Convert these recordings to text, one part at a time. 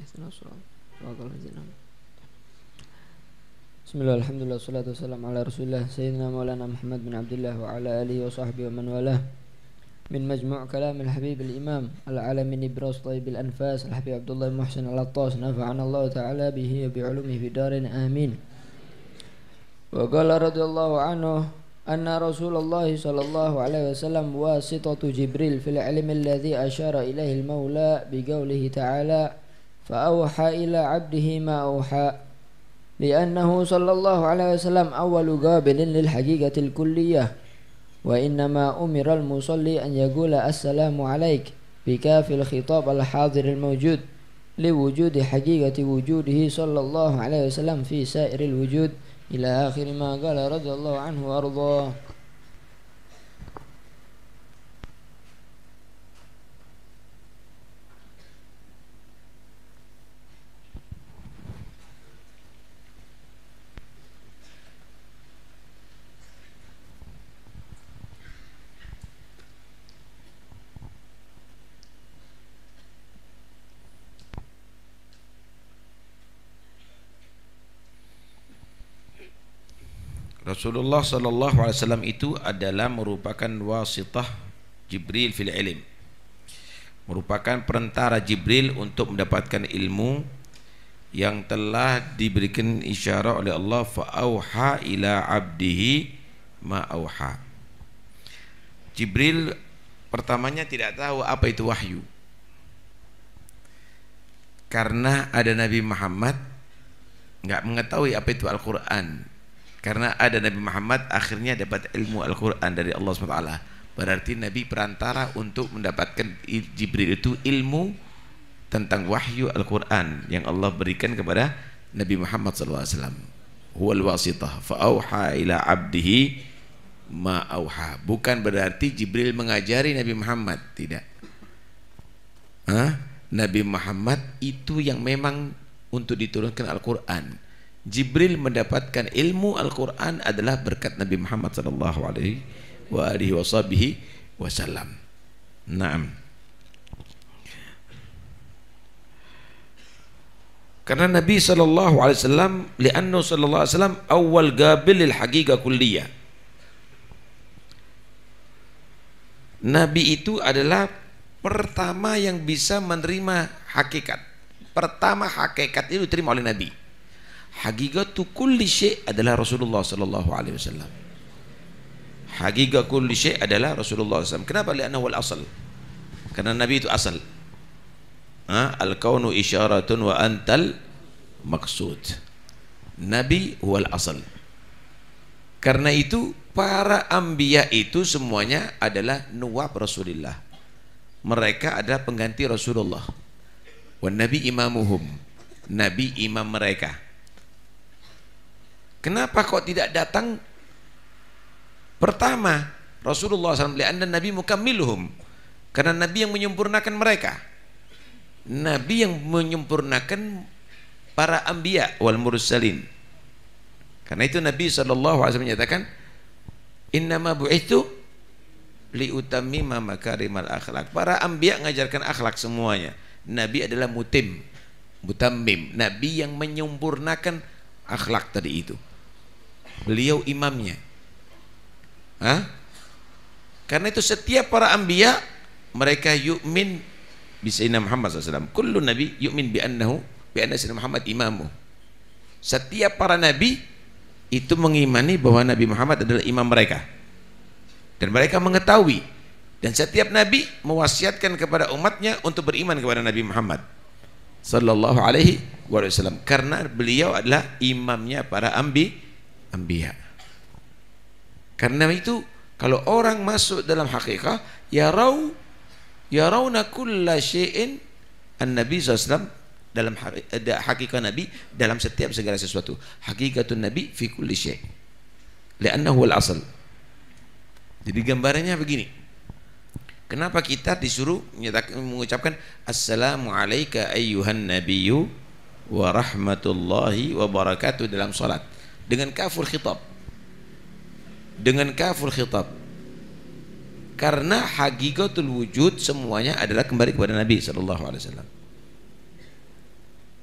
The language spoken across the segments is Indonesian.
اهدنا الصراط صراط الذين بسم الله الحمد لله والصلاة والسلام على رسول الله سيدنا مولانا محمد بن عبد الله وعلى آله وصحبه ومن والاه من مجموع كلام الحبيب الإمام العالم براس طيب الأنفاس الحبيب عبد الله محسن العطاس نفعنا الله تعالى به وبعلومه في دارنا آمين وقال رضي الله عنه أن رسول الله صلى الله عليه وسلم واسطة جبريل في العلم الذي أشار إليه المولى بقوله تعالى فأوحى إلى عبده ما أوحى لأنه صلى الله عليه وسلم أول قابل للحقيقة الكلية وإنما أمر المصلي أن يقول السلام عليك بكاف الخطاب الحاضر الموجود لوجود حقيقة وجوده صلى الله عليه وسلم في سائر الوجود إلى آخر ما قال رضي الله عنه وأرضاه Rasulullah sallallahu alaihi wasallam itu adalah merupakan wasitah Jibril fil ilm. Merupakan perantara Jibril untuk mendapatkan ilmu yang telah diberikan isyarat oleh Allah fa'auha ila abdihi ma'auha. Jibril pertamanya tidak tahu apa itu wahyu. Karena ada Nabi Muhammad nggak mengetahui apa itu Al-Quran karena ada Nabi Muhammad akhirnya dapat ilmu Al-Quran dari Allah SWT. Berarti Nabi perantara untuk mendapatkan Jibril itu ilmu tentang wahyu Al-Quran yang Allah berikan kepada Nabi Muhammad SAW. Huwal wasitah fa'auha ila abdihi ma'auha. Bukan berarti Jibril mengajari Nabi Muhammad. Tidak. Nabi Muhammad itu yang memang untuk diturunkan Al-Quran Jibril mendapatkan ilmu Al-Quran adalah berkat Nabi Muhammad sallallahu alaihi wa alihi wa Naam. Karena Nabi sallallahu alaihi wasallam li'annu sallallahu alaihi wasallam awal gabil lil haqiqah kulliyah. Nabi itu adalah pertama yang bisa menerima hakikat. Pertama hakikat itu diterima oleh Nabi hakikatu kulli syai adalah Rasulullah sallallahu alaihi wasallam. Hakikat kulli syai adalah Rasulullah SAW. Kenapa? Karena wal asal. Karena Nabi itu asal. Ha? Al-kaunu isyaratun wa antal maksud. Nabi wal asal. Karena itu para ambiya itu semuanya adalah nuwab Rasulullah. Mereka adalah pengganti Rasulullah. Wa nabi imamuhum. Nabi imam mereka. Kenapa kok tidak datang pertama Rasulullah SAW anda Nabi miluhum, karena Nabi yang menyempurnakan mereka Nabi yang menyempurnakan para ambia wal mursalin karena itu Nabi SAW menyatakan innama bu'ithu liutamima makarimal akhlak para ambia mengajarkan akhlak semuanya Nabi adalah mutim mutamim Nabi yang menyempurnakan akhlak tadi itu beliau imamnya. Hah? Karena itu setiap para ambia mereka yu'min bi sayyidina Muhammad SAW. Kullu nabi yu'min bi annahu bi anna sayyidina Muhammad imamu. Setiap para nabi itu mengimani bahwa Nabi Muhammad adalah imam mereka. Dan mereka mengetahui dan setiap nabi mewasiatkan kepada umatnya untuk beriman kepada Nabi Muhammad sallallahu alaihi wasallam karena beliau adalah imamnya para ambi anbiya. Karena itu kalau orang masuk dalam ya hakikah ya yarawna kulla syai'in an-nabi sallallahu dalam hakikat eh, nabi dalam setiap segala sesuatu hakikatun nabi fi kulli syai li'annahu al-asl jadi gambarannya begini kenapa kita disuruh menyatakan mengucapkan assalamu alayka ayyuhan nabiyyu wa rahmatullahi wa barakatuh dalam salat dengan kafur khitab dengan kafur khitab karena hakikatul wujud semuanya adalah kembali kepada Nabi saw.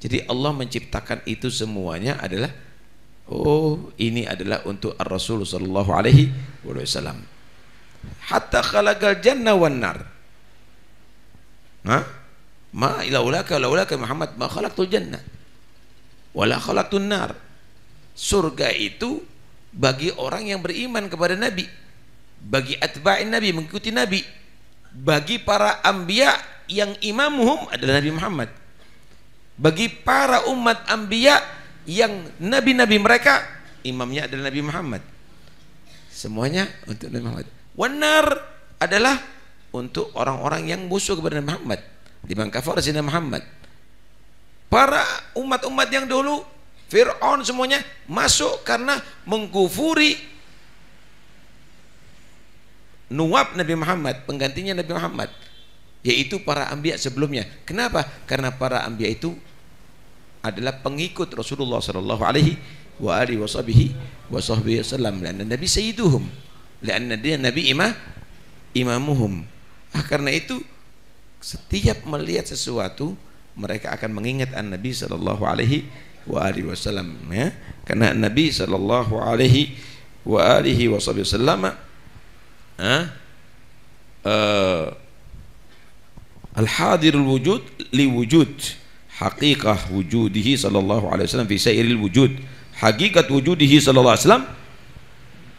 jadi Allah menciptakan itu semuanya adalah oh ini adalah untuk Ar Rasul saw. hatta khalaqal jannah wan nar ma ilaulaka laulaka Muhammad ma khalaqtul jannah wala khalaqtun nar surga itu bagi orang yang beriman kepada Nabi bagi atba'in Nabi mengikuti Nabi bagi para ambia yang imamuhum adalah Nabi Muhammad bagi para umat ambia yang nabi-nabi mereka imamnya adalah Nabi Muhammad semuanya untuk Nabi Muhammad wanar adalah untuk orang-orang yang musuh kepada Nabi Muhammad di kafar Muhammad para umat-umat yang dulu Fir'aun semuanya masuk karena mengkufuri nuwab Nabi Muhammad, penggantinya Nabi Muhammad, yaitu para ambia sebelumnya. Kenapa? Karena para ambia itu adalah pengikut Rasulullah sallallahu alaihi wa alihi washabihi wa sahbihi wasallam dan nabi sayyiduhum karena dia nabi imam imamuhum ah karena itu setiap melihat sesuatu mereka akan mengingat an-nabi sallallahu alaihi wa alihi wasallam ya karena Nabi sallallahu alaihi wa alihi wasallam ha uh, eh, al wujud li wujud haqiqah wujudihi sallallahu alaihi wasallam fi sairil wujud hakikat wujudihi sallallahu alaihi wasallam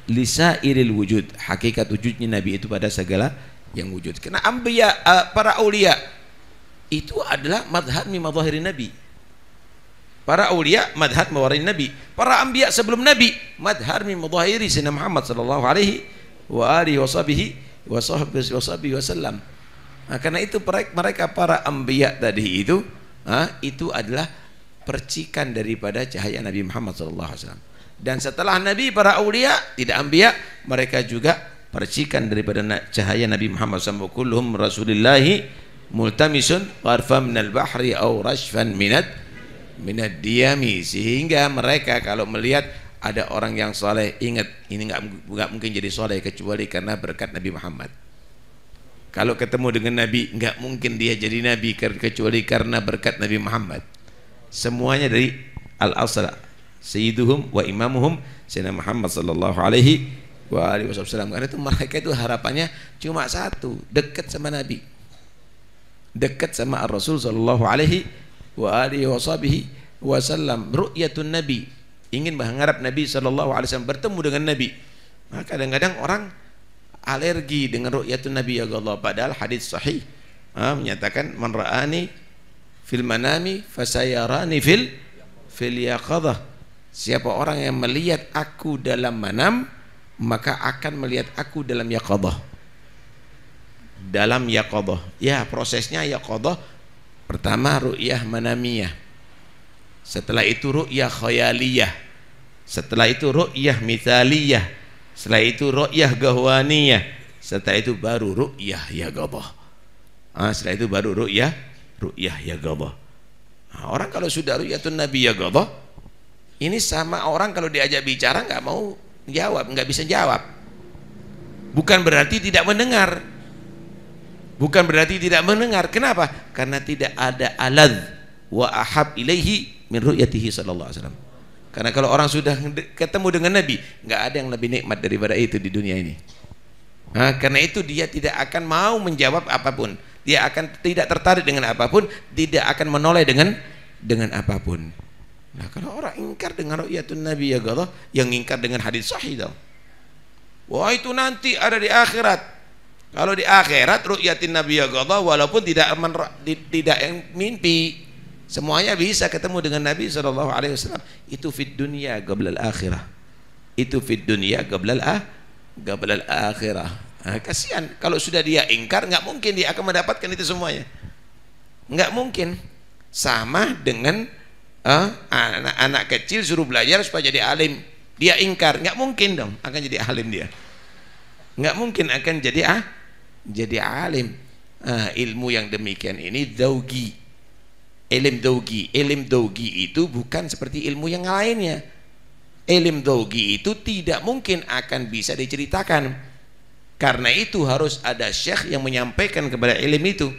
lisairil wujud hakikat wujudnya nabi itu pada segala yang wujud karena ambiya eh, para aulia itu adalah madhhab min madhahirin nabi Para aulia madhad mewarisi Nabi. Para ambia sebelum Nabi madhar min mudahiri Sayyidina Muhammad sallallahu alaihi wa alihi wa sahbihi wa sahbihi wa sahbihi wasallam. Nah, karena itu mereka para ambia tadi itu ah, itu adalah percikan daripada cahaya Nabi Muhammad sallallahu alaihi wasallam. Dan setelah Nabi para aulia tidak ambia mereka juga percikan daripada cahaya Nabi Muhammad sallallahu alaihi Kulluhum Rasulillahi multamisun warfa minal bahri au rashfan minat minat diami sehingga mereka kalau melihat ada orang yang soleh ingat ini nggak nggak mungkin jadi soleh kecuali karena berkat Nabi Muhammad kalau ketemu dengan Nabi nggak mungkin dia jadi Nabi kecuali karena berkat Nabi Muhammad semuanya dari al asra sayyiduhum wa imamuhum Sayyidina Muhammad sallallahu alaihi wa alihi wasallam karena itu mereka itu harapannya cuma satu dekat sama Nabi dekat sama Rasul sallallahu alaihi wa alihi wa sahbihi sallam ru'yatun nabi ingin mengharap Nabi sallallahu alaihi wasallam bertemu dengan Nabi maka nah, kadang-kadang orang alergi dengan ru'yatun nabi ya Allah padahal hadis sahih ah, menyatakan man ra'ani fil manami fasayarani fil fil yaqadhah siapa orang yang melihat aku dalam manam maka akan melihat aku dalam yaqadhah dalam yaqadhah ya prosesnya yaqadhah Pertama ru'yah manamiyah. Setelah itu ru'yah khayaliyah. Setelah itu ru'yah mitaliyah Setelah itu ru'yah gahwaniyah. Setelah itu baru ru'yah ya gabah. Ah, setelah itu baru ru'yah ru'yah ya gabah. Ah, orang kalau sudah ru'yatun nabi ya gabah, ini sama orang kalau diajak bicara nggak mau jawab, nggak bisa jawab. Bukan berarti tidak mendengar, Bukan berarti tidak mendengar. Kenapa? Karena tidak ada alad wa ahab ilaihi min ru'yatihi sallallahu alaihi wasallam. Karena kalau orang sudah ketemu dengan Nabi, nggak ada yang lebih nikmat daripada itu di dunia ini. Nah, karena itu dia tidak akan mau menjawab apapun. Dia akan tidak tertarik dengan apapun, tidak akan menoleh dengan dengan apapun. Nah, kalau orang ingkar dengan ru'yatun Nabi ya Allah, yang ingkar dengan hadis sahih dong. Wah itu nanti ada di akhirat kalau di akhirat ru'yatin Nabi Allah ya walaupun tidak tidak yang mimpi, semuanya bisa ketemu dengan Nabi Shallallahu alaihi wasallam. Itu fit dunia, qablal akhirah. Itu fit dunia, qablal ah qablal akhirah. Nah, kasihan kalau sudah dia ingkar nggak mungkin dia akan mendapatkan itu semuanya. Nggak mungkin. Sama dengan anak-anak eh, uh, kecil suruh belajar supaya jadi alim. Dia ingkar, nggak mungkin dong akan jadi alim dia. Nggak mungkin akan jadi ah jadi alim uh, ilmu yang demikian ini dogi, ilim dogi, ilim dogi itu bukan seperti ilmu yang lainnya ilim dogi itu tidak mungkin akan bisa diceritakan karena itu harus ada syekh yang menyampaikan kepada ilim itu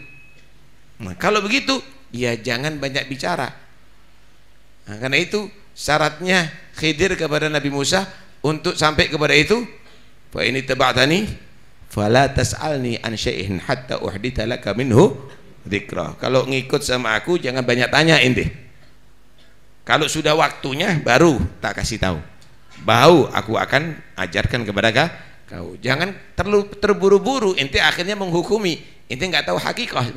nah kalau begitu ya jangan banyak bicara nah, karena itu syaratnya khidir kepada Nabi Musa untuk sampai kepada itu Wah ini tani fala tas'alni an syai'in hatta uhdita laka minhu dzikra. Kalau ngikut sama aku jangan banyak tanya ini. Kalau sudah waktunya baru tak kasih tahu. Bau aku akan ajarkan kepada kau. Jangan terlalu terburu-buru inti akhirnya menghukumi. inti nggak tahu hakikat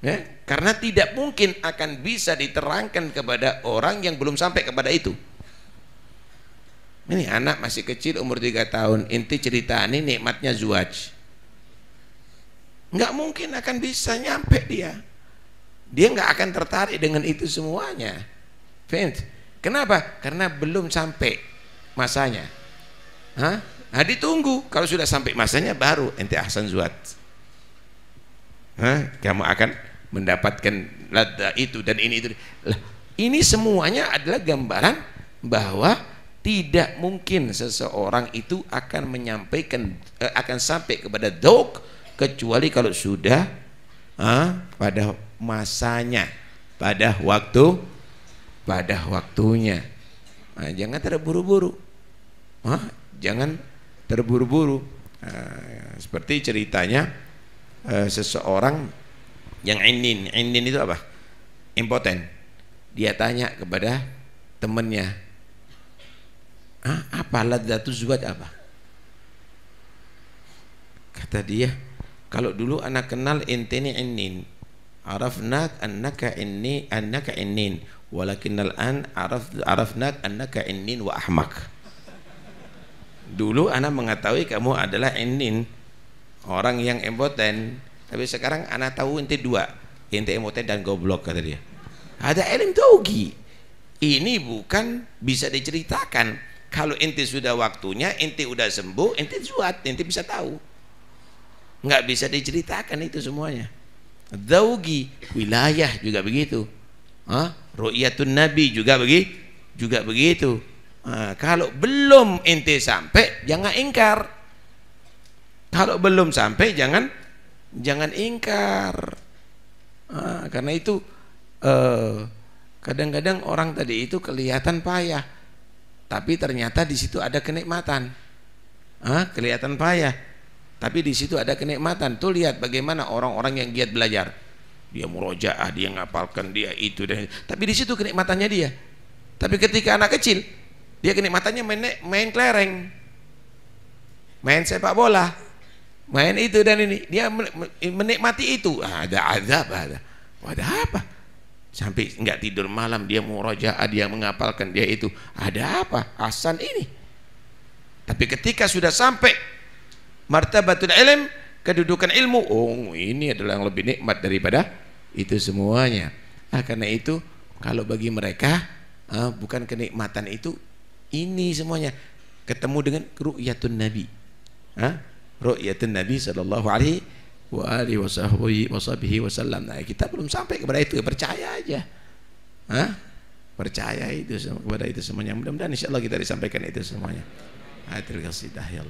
Ya, karena tidak mungkin akan bisa diterangkan kepada orang yang belum sampai kepada itu ini anak masih kecil umur 3 tahun inti cerita ini nikmatnya zuaj. nggak mungkin akan bisa nyampe dia dia nggak akan tertarik dengan itu semuanya fans. kenapa? karena belum sampai masanya Hah? nah ditunggu kalau sudah sampai masanya baru inti ahsan zuaj. Hah? kamu akan mendapatkan lada itu dan ini itu lah, ini semuanya adalah gambaran bahwa tidak mungkin seseorang itu akan menyampaikan eh, akan sampai kepada dok kecuali kalau sudah ah, pada masanya pada waktu pada waktunya nah, jangan terburu-buru ah, jangan terburu-buru nah, seperti ceritanya eh, seseorang yang ingin ingin itu apa impoten dia tanya kepada temennya ah, apa ladzatu zuwaj apa kata dia kalau dulu anak kenal intini innin arafnak annaka inni annaka innin walakin al'an araf arafnak annaka innin wa ahmak dulu anak mengetahui kamu adalah innin orang yang empoten tapi sekarang anak tahu inti dua inti empoten dan goblok kata dia ada elim togi ini bukan bisa diceritakan kalau inti sudah waktunya inti udah sembuh inti zuat inti bisa tahu nggak bisa diceritakan itu semuanya Zawgi wilayah juga begitu Hah? Ru'yatun Nabi juga begi, juga begitu. Nah, kalau belum inti sampai, jangan ingkar. Kalau belum sampai, jangan jangan ingkar. Nah, karena itu eh, kadang -kadang orang tadi itu kelihatan payah tapi ternyata di situ ada kenikmatan. Hah, kelihatan payah, tapi di situ ada kenikmatan. Tuh lihat bagaimana orang-orang yang giat belajar. Dia murojaah, dia ngapalkan, dia itu dan tapi di situ kenikmatannya dia. Tapi ketika anak kecil, dia kenikmatannya main main kelereng. Main sepak bola. Main itu dan ini. Dia menikmati itu. Ada azab ada. Ada apa? sampai nggak tidur malam dia murojaah dia mengapalkan dia itu ada apa asan ini tapi ketika sudah sampai martabatul ilm kedudukan ilmu oh ini adalah yang lebih nikmat daripada itu semuanya nah, karena itu kalau bagi mereka ah, bukan kenikmatan itu ini semuanya ketemu dengan ru'yatun nabi ah, ru'yatun nabi sallallahu alaihi wa alihi wa sahbihi wa Nah, kita belum sampai kepada itu, percaya aja. Hah? Percaya itu kepada itu semuanya. Mudah-mudahan insyaallah kita disampaikan itu semuanya. Hadirin kasih dah ya